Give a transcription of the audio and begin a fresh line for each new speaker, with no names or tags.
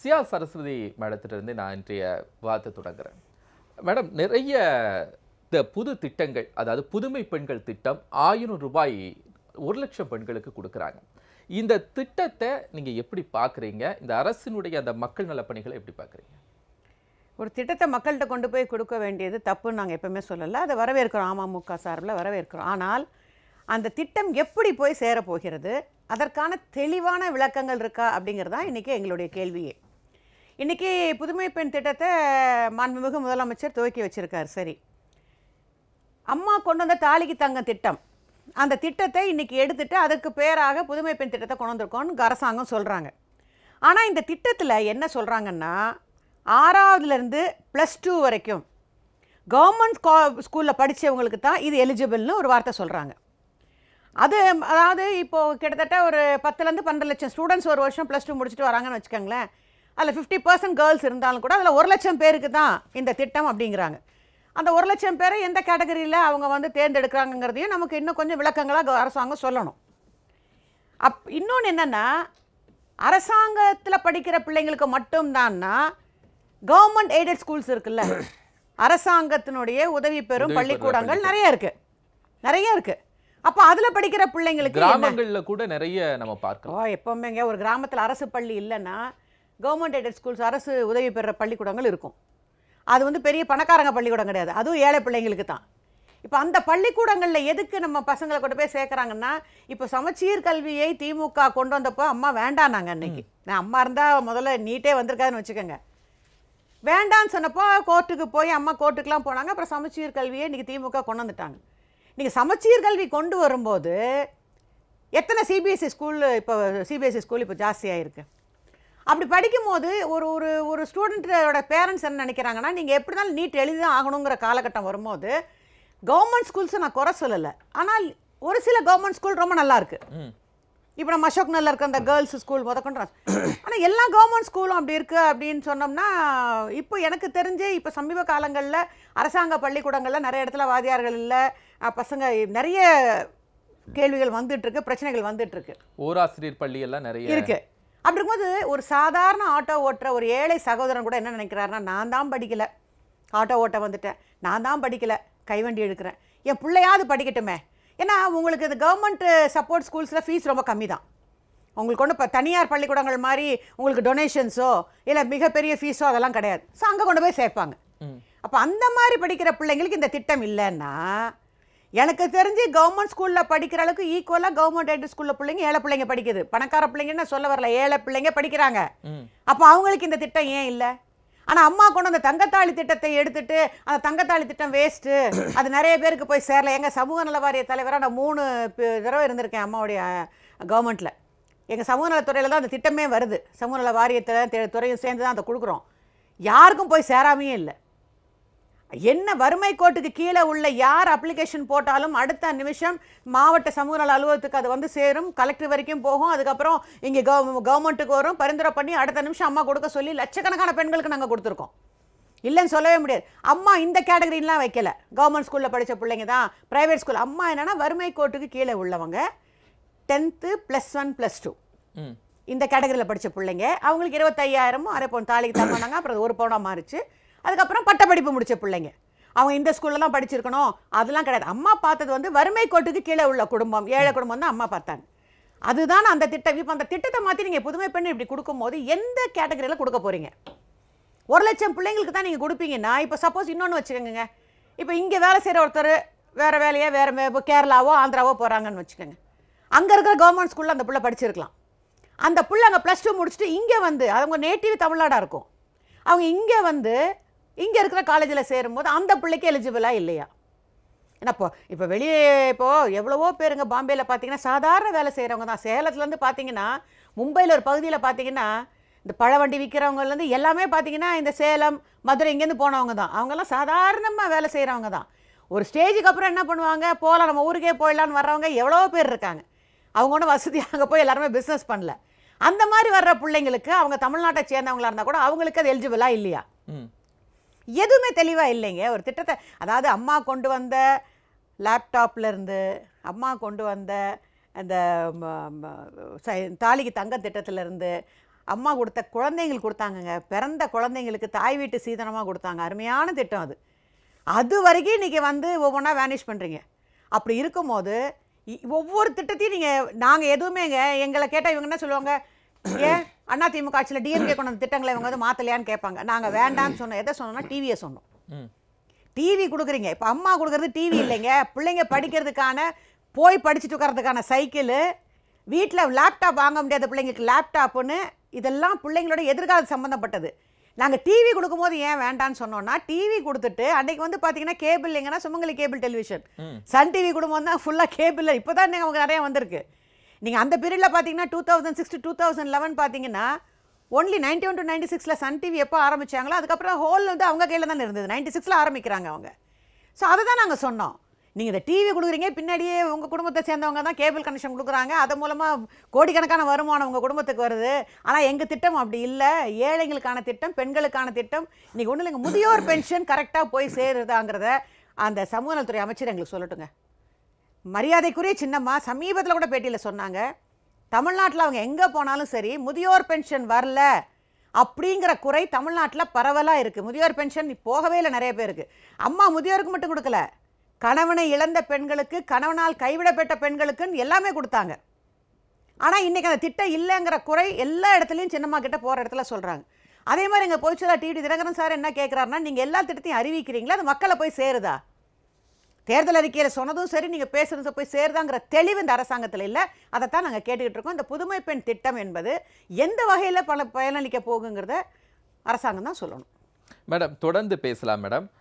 சியா சரஸ்வதி மேடத்திலிருந்து நான் இன்றைய வார்த்தை தொடங்குறேன் மேடம் நிறைய இந்த புது திட்டங்கள் அதாவது புதுமை பெண்கள் திட்டம் ஆயிரம் ரூபாய் ஒரு லட்சம் பெண்களுக்கு கொடுக்குறாங்க இந்த திட்டத்தை நீங்கள் எப்படி பார்க்குறீங்க இந்த அரசினுடைய அந்த மக்கள் நல பணிகளை எப்படி பார்க்குறீங்க ஒரு திட்டத்தை மக்கள்கிட்ட கொண்டு போய் கொடுக்க வேண்டியது தப்புன்னு நாங்கள் எப்பவுமே சொல்லலை அதை வரவேற்கிறோம் அமமுக சார்பில் வரவேற்கிறோம் ஆனால் அந்த திட்டம் எப்படி போய் சேரப்போகிறது அதற்கான தெளிவான விளக்கங்கள் இருக்கா அப்படிங்கிறது தான் இன்றைக்கி எங்களுடைய கேள்வியே இன்றைக்கி புதுமை பெண் திட்டத்தை மாண்புமிகு முதலமைச்சர் துவக்கி வச்சுருக்கார் சரி அம்மா கொண்டு வந்த தாலிக்கு தங்கம் திட்டம் அந்த திட்டத்தை இன்றைக்கி எடுத்துகிட்டு அதுக்கு பேராக புதுமை பெண் திட்டத்தை கொண்டு வந்திருக்கோன்னு அரசாங்கம் சொல்கிறாங்க ஆனால் இந்த திட்டத்தில் என்ன சொல்கிறாங்கன்னா ஆறாவதுலேருந்து ப்ளஸ் டூ வரைக்கும் கவர்மெண்ட் ஸ்கூலில் படித்தவங்களுக்கு தான் இது எலிஜிபிள்னு ஒரு வார்த்தை சொல்கிறாங்க அது அதாவது இப்போது கிட்டத்தட்ட ஒரு பத்துலேருந்து பன்னெண்டு லட்சம் ஸ்டூடெண்ட்ஸ் ஒரு வருஷம் ப்ளஸ் டூ முடிச்சுட்டு வராங்கன்னு வச்சுக்கோங்களேன் அதில் ஃபிஃப்டி பர்சன்ட் கேர்ள்ஸ் இருந்தாலும் கூட அதில் ஒரு லட்சம் பேருக்கு தான் இந்த திட்டம் அப்படிங்கிறாங்க அந்த ஒரு லட்சம் பேரை எந்த கேட்டகரியில் அவங்க வந்து தேர்ந்தெடுக்கிறாங்கங்கிறதையும் நமக்கு இன்னும் கொஞ்சம் விளக்கங்களாக அரசாங்கம் சொல்லணும் அப் இன்னொன்று என்னென்னா அரசாங்கத்தில் படிக்கிற பிள்ளைங்களுக்கு மட்டும்தான்னா கவர்மெண்ட் எய்டட் ஸ்கூல்ஸ் இருக்குல்ல அரசாங்கத்தினுடைய உதவி பெறும் பள்ளிக்கூடங்கள் நிறைய இருக்குது நிறைய இருக்குது அப்ப அதுல படிக்கிற பிள்ளைங்களுக்கு கிராமங்கள்ல கூட நிறைய நம்ம பார்க்கலாம் எப்பவுமேங்க ஒரு கிராமத்துல அரசு பள்ளி இல்லைன்னா கவர்மெண்ட் எய்டட் ஸ்கூல்ஸ் அரசு உதவி பெற பள்ளிக்கூடங்கள் இருக்கும் அது வந்து பெரிய பணக்காரங்க பள்ளிக்கூடம் கிடையாது அதுவும் ஏழை பிள்ளைங்களுக்கு தான் இப்போ அந்த பள்ளிக்கூடங்களில் எதுக்கு நம்ம பசங்களை கொண்டு போய் சேர்க்குறாங்கன்னா இப்போ சமச்சீர் கல்வியை திமுக கொண்டு வந்தப்போ அம்மா வேண்டாம் நாங்கள் அன்னைக்கு நான் அம்மா இருந்தால் முதல்ல நீட்டே வந்திருக்காதுன்னு வச்சுக்கோங்க வேண்டான்னு சொன்னப்போ கோர்ட்டுக்கு போய் அம்மா கோர்ட்டுக்கெலாம் போனாங்க அப்புறம் சமச்சீர் கல்வியை இன்றைக்கி திமுக கொண்டு வந்துட்டாங்க நீங்கள் சமச்சீர் கல்வி கொண்டு வரும்போது எத்தனை சிபிஎஸ்சி ஸ்கூல் e இப்போ சிபிஎஸ்சி ஸ்கூல் e இப்போ ஜாஸ்தியாக இருக்குது அப்படி படிக்கும்போது ஒரு ஒரு ஒரு ஸ்டூடெண்ட்டோட பேரண்ட்ஸ் என்ன நினைக்கிறாங்கன்னா நீங்கள் எப்படி தான் நீட் எழுதி தான் ஆகணுங்கிற காலகட்டம் வரும்போது கவர்மெண்ட் ஸ்கூல்ஸை நான் குறை சொல்லலை ஆனால் ஒரு சில கவர்மெண்ட் ஸ்கூல் ரொம்ப நல்லா இருக்குது இப்போ நம்ம அசோக் நல்லா இருக்க அந்த கேர்ள்ஸ் ஸ்கூல் முதக்கொண்டு ஆனால் எல்லா கவர்மெண்ட் ஸ்கூலும் அப்படி இருக்குது அப்படின்னு சொன்னோம்னா இப்போ எனக்கு தெரிஞ்சு இப்போ சமீப காலங்களில் அரசாங்க பள்ளிக்கூடங்களில் நிறைய இடத்துல வாதியார்கள் இல்லை பசங்க நிறைய கேள்விகள் இருக்கு பிரச்சனைகள் இருக்கு ஓராசிரியர் பள்ளியெல்லாம் நிறைய இருக்குது அப்படி இருக்கும்போது ஒரு சாதாரண ஆட்டோ ஓட்டுற ஒரு ஏழை சகோதரன் கூட என்ன நினைக்கிறாருன்னா நான் தான் படிக்கலை ஆட்டோ ஓட்ட வந்துட்டேன் நான் தான் படிக்கலை கைவண்டி எடுக்கிறேன் என் பிள்ளையாவது படிக்கட்டுமே ஏன்னா உங்களுக்கு இந்த கவர்மெண்ட் சப்போர்ட் ஸ்கூல்ஸில் ஃபீஸ் ரொம்ப கம்மி தான் உங்களுக்கு ஒன்று இப்போ தனியார் பள்ளிக்கூடங்கள் மாதிரி உங்களுக்கு டொனேஷன்ஸோ இல்லை மிகப்பெரிய ஃபீஸோ அதெல்லாம் கிடையாது ஸோ அங்கே கொண்டு போய் சேர்ப்பாங்க அப்போ அந்த மாதிரி படிக்கிற பிள்ளைங்களுக்கு இந்த திட்டம் இல்லைன்னா எனக்கு தெரிஞ்சு கவர்மெண்ட் ஸ்கூலில் படிக்கிற அளவுக்கு ஈக்குவலாக கவர்மெண்ட் எய்டு ஸ்கூலில் பிள்ளைங்க ஏழை பிள்ளைங்க படிக்குது பணக்கார பிள்ளைங்கன்னு சொல்ல வரல ஏழை பிள்ளைங்க படிக்கிறாங்க அப்போ அவங்களுக்கு இந்த திட்டம் ஏன் இல்லை ஆனால் அம்மா கொண்டு அந்த தங்கத்தாளி திட்டத்தை எடுத்துட்டு அந்த தங்கத்தாளி திட்டம் வேஸ்ட்டு அது நிறைய பேருக்கு போய் சேரல எங்கள் சமூக நல வாரிய தலைவராக நான் மூணு தடவை இருந்திருக்கேன் அம்மாவுடைய கவர்மெண்ட்டில் எங்கள் சமூக நலத்துறையில் தான் அந்த திட்டமே வருது சமூக நல வாரியத்தில் துறையும் சேர்ந்து தான் அதை கொடுக்குறோம் யாருக்கும் போய் சேராமையே இல்லை என்ன வறுமை கோட்டுக்கு கீழே உள்ள யார் அப்ளிகேஷன் போட்டாலும் அடுத்த நிமிஷம் மாவட்ட சமூக நல அலுவலகத்துக்கு அது வந்து சேரும் கலெக்டர் வரைக்கும் போகும் அதுக்கப்புறம் இங்கே கவ கவர்மெண்ட்டுக்கு வரும் பரிந்துரை பண்ணி அடுத்த நிமிஷம் அம்மா கொடுக்க சொல்லி லட்சக்கணக்கான பெண்களுக்கு நாங்கள் கொடுத்துருக்கோம் இல்லைன்னு சொல்லவே முடியாது அம்மா இந்த கேட்டகரின்லாம் வைக்கல கவர்மெண்ட் ஸ்கூலில் படித்த பிள்ளைங்க தான் ப்ரைவேட் ஸ்கூல் அம்மா என்னென்னா வறுமை கோட்டுக்கு கீழே உள்ளவங்க tenth plus one plus two இந்த கேட்டகரியில் படித்த பிள்ளைங்க அவங்களுக்கு இருபத்தையாயிரமும் அரை பவுன் தாலிக்கு தான் பண்ணாங்க அப்புறம் ஒரு பவுனாக மாறிச்சு அதுக்கப்புறம் பட்டப்படிப்பு முடித்த பிள்ளைங்க அவங்க இந்த ஸ்கூலில் தான் படிச்சிருக்கணும் அதெல்லாம் கிடையாது அம்மா பார்த்தது வந்து வறுமை கோட்டுக்கு கீழே உள்ள குடும்பம் ஏழை குடும்பம் தான் அம்மா பார்த்தாங்க அதுதான் அந்த திட்டம் இப்போ அந்த திட்டத்தை மாற்றி நீங்கள் புதுமை பெண் இப்படி கொடுக்கும்போது எந்த கேட்டகரியில் கொடுக்க போகிறீங்க ஒரு லட்சம் பிள்ளைங்களுக்கு தான் நீங்கள் கொடுப்பீங்கன்னா இப்போ சப்போஸ் இன்னொன்று வச்சுக்கோங்க இப்போ இங்கே வேலை செய்கிற ஒருத்தர் வேறு வேலையே வேறு இப்போ கேரளாவோ ஆந்திராவோ போகிறாங்கன்னு வச்சுக்கோங்க அங்கே இருக்கிற கவர்மெண்ட் ஸ்கூலில் அந்த பிள்ளை படிச்சிருக்கலாம் அந்த பிள்ளை அங்கே ப்ளஸ் டூ முடிச்சுட்டு இங்கே வந்து அவங்க நேட்டிவ் தமிழ்நாடாக இருக்கும் அவங்க இங்கே வந்து இங்கே இருக்கிற காலேஜில் சேரும்போது அந்த பிள்ளைக்கு எலிஜிபிளாக இல்லையா என்னப்போ இப்போ இப்போ வெளியே இப்போது எவ்வளவோ பேருங்க பாம்பேயில் பார்த்தீங்கன்னா சாதாரண வேலை செய்கிறவங்க தான் சேலத்துலேருந்து பார்த்தீங்கன்னா மும்பையில் ஒரு பகுதியில் பார்த்தீங்கன்னா இந்த பழ வண்டி விற்கிறவங்கலேருந்து எல்லாமே பார்த்தீங்கன்னா இந்த சேலம் மதுரை இங்கேருந்து போனவங்க தான் அவங்கெல்லாம் சாதாரணமாக வேலை செய்கிறவங்க தான் ஒரு ஸ்டேஜுக்கு அப்புறம் என்ன பண்ணுவாங்க போகலாம் நம்ம ஊருக்கே போயிடலான்னு வர்றவங்க எவ்வளோ பேர் இருக்காங்க அவங்க ஒன்றும் வசதியாக போய் எல்லாருமே பிஸ்னஸ் பண்ணல அந்த மாதிரி வர்ற பிள்ளைங்களுக்கு அவங்க தமிழ்நாட்டை சேர்ந்தவங்களாக இருந்தால் கூட அவங்களுக்கு அது எலிஜிபிளாக இல்லையா எதுவுமே தெளிவாக இல்லைங்க ஒரு திட்டத்தை அதாவது அம்மா கொண்டு வந்த லேப்டாப்லேருந்து அம்மா கொண்டு வந்த அந்த தாலிக்கு தங்க திட்டத்திலேருந்து அம்மா கொடுத்த குழந்தைங்களுக்கு கொடுத்தாங்கங்க பிறந்த குழந்தைங்களுக்கு தாய் வீட்டு சீதனமாக கொடுத்தாங்க அருமையான திட்டம் அது அது வரைக்கும் நீங்கள் வந்து ஒவ்வொன்றா வேனிஷ் பண்ணுறீங்க அப்படி இருக்கும்போது ஒவ்வொரு திட்டத்தையும் நீங்கள் நாங்கள் எதுவுமேங்க எங்களை கேட்டால் இவங்க என்ன சொல்லுவாங்க ஏன் அண்ணா திமுக ஆட்சியில் டிஎம்கே கொண்ட திட்டங்களை இவங்க வந்து மாற்றலையான்னு கேட்பாங்க நாங்கள் வேண்டாம்னு சொன்னோம் எதை சொன்னோம்னா டிவியை சொன்னோம் டிவி கொடுக்குறீங்க இப்போ அம்மா கொடுக்குறது டிவி இல்லைங்க பிள்ளைங்க படிக்கிறதுக்கான போய் படிச்சுட்டு உட்காரதுக்கான சைக்கிள் வீட்டில் லேப்டாப் வாங்க முடியாத பிள்ளைங்களுக்கு லேப்டாப்புன்னு இதெல்லாம் பிள்ளைங்களோட எதிர்காலம் சம்மந்தப்பட்டது நாங்கள் டிவி கொடுக்கும்போது ஏன் வேண்டான்னு சொன்னோம்னா டிவி கொடுத்துட்டு அன்றைக்கி வந்து பார்த்தீங்கன்னா கேபிள் இல்லைங்கன்னா சுமங்கலி கேபிள் டெலிவிஷன் சன் டிவி குடும்பம் தான் ஃபுல்லாக கேபிள் இப்போ தான் அவங்க நிறையா வந்திருக்கு நீங்கள் அந்த பீரியடில் பார்த்தீங்கன்னா two thousand six two thousand eleven பார்த்தீங்கன்னா only ninety one to ninety சிக்ஸில் சன் டிவி எப்போ ஆரம்பித்தாங்களோ அதுக்கப்புறம் ஹோல் வந்து அவங்க கையில் தான் இருந்தது நைன்டி சிக்ஸில் ஆரம்பிக்கிறாங்க அவங்க ஸோ அதை தான் நாங்கள் சொன்னோம் நீங்கள் இந்த டிவி கொடுக்குறீங்க பின்னாடியே உங்கள் குடும்பத்தை சேர்ந்தவங்க தான் கேபிள் கனெக்ஷன் கொடுக்குறாங்க அது மூலமாக கோடிக்கணக்கான வருமானம் உங்கள் குடும்பத்துக்கு வருது ஆனால் எங்கள் திட்டம் அப்படி இல்லை ஏழைங்களுக்கான திட்டம் பெண்களுக்கான திட்டம் இன்றைக்கி ஒன்றும் இல்லைங்க முதியோர் பென்ஷன் கரெக்டாக போய் சேருதாங்கிறத அந்த சமூக நலத்துறை அமைச்சர் எங்களுக்கு சொல்லட்டுங்க மரியாதைக்குரிய சின்னம்மா சமீபத்தில் கூட பேட்டியில் சொன்னாங்க தமிழ்நாட்டில் அவங்க எங்கே போனாலும் சரி முதியோர் பென்ஷன் வரல அப்படிங்கிற குறை தமிழ்நாட்டில் பரவலாக இருக்குது முதியோர் பென்ஷன் போகவே இல்லை நிறைய பேருக்கு அம்மா முதியோருக்கு மட்டும் கொடுக்கல கணவனை இழந்த பெண்களுக்கு கணவனால் கைவிடப்பட்ட பெண்களுக்குன்னு எல்லாமே கொடுத்தாங்க ஆனால் இன்றைக்கி அந்த திட்டம் இல்லைங்கிற குறை எல்லா இடத்துலையும் சின்னம்மா கிட்டே போகிற இடத்துல சொல்கிறாங்க அதே மாதிரி எங்கள் பொதுச்சலாக டிடி தினகரன் சார் என்ன கேட்குறாருன்னா நீங்கள் எல்லா திட்டத்தையும் அறிவிக்கிறீங்களா அது மக்களை போய் சேருதா தேர்தல் அறிக்கையில் சொன்னதும் சரி நீங்கள் பேசுறது போய் சேருதாங்கிற தெளிவு இந்த அரசாங்கத்தில் இல்லை அதைத்தான் நாங்கள் கேட்டுக்கிட்டு இருக்கோம் இந்த புதுமை பெண் திட்டம் என்பது எந்த வகையில் பல பயனளிக்க போகுங்கிறத அரசாங்கம் தான் சொல்லணும் மேடம் தொடர்ந்து பேசலாம் மேடம்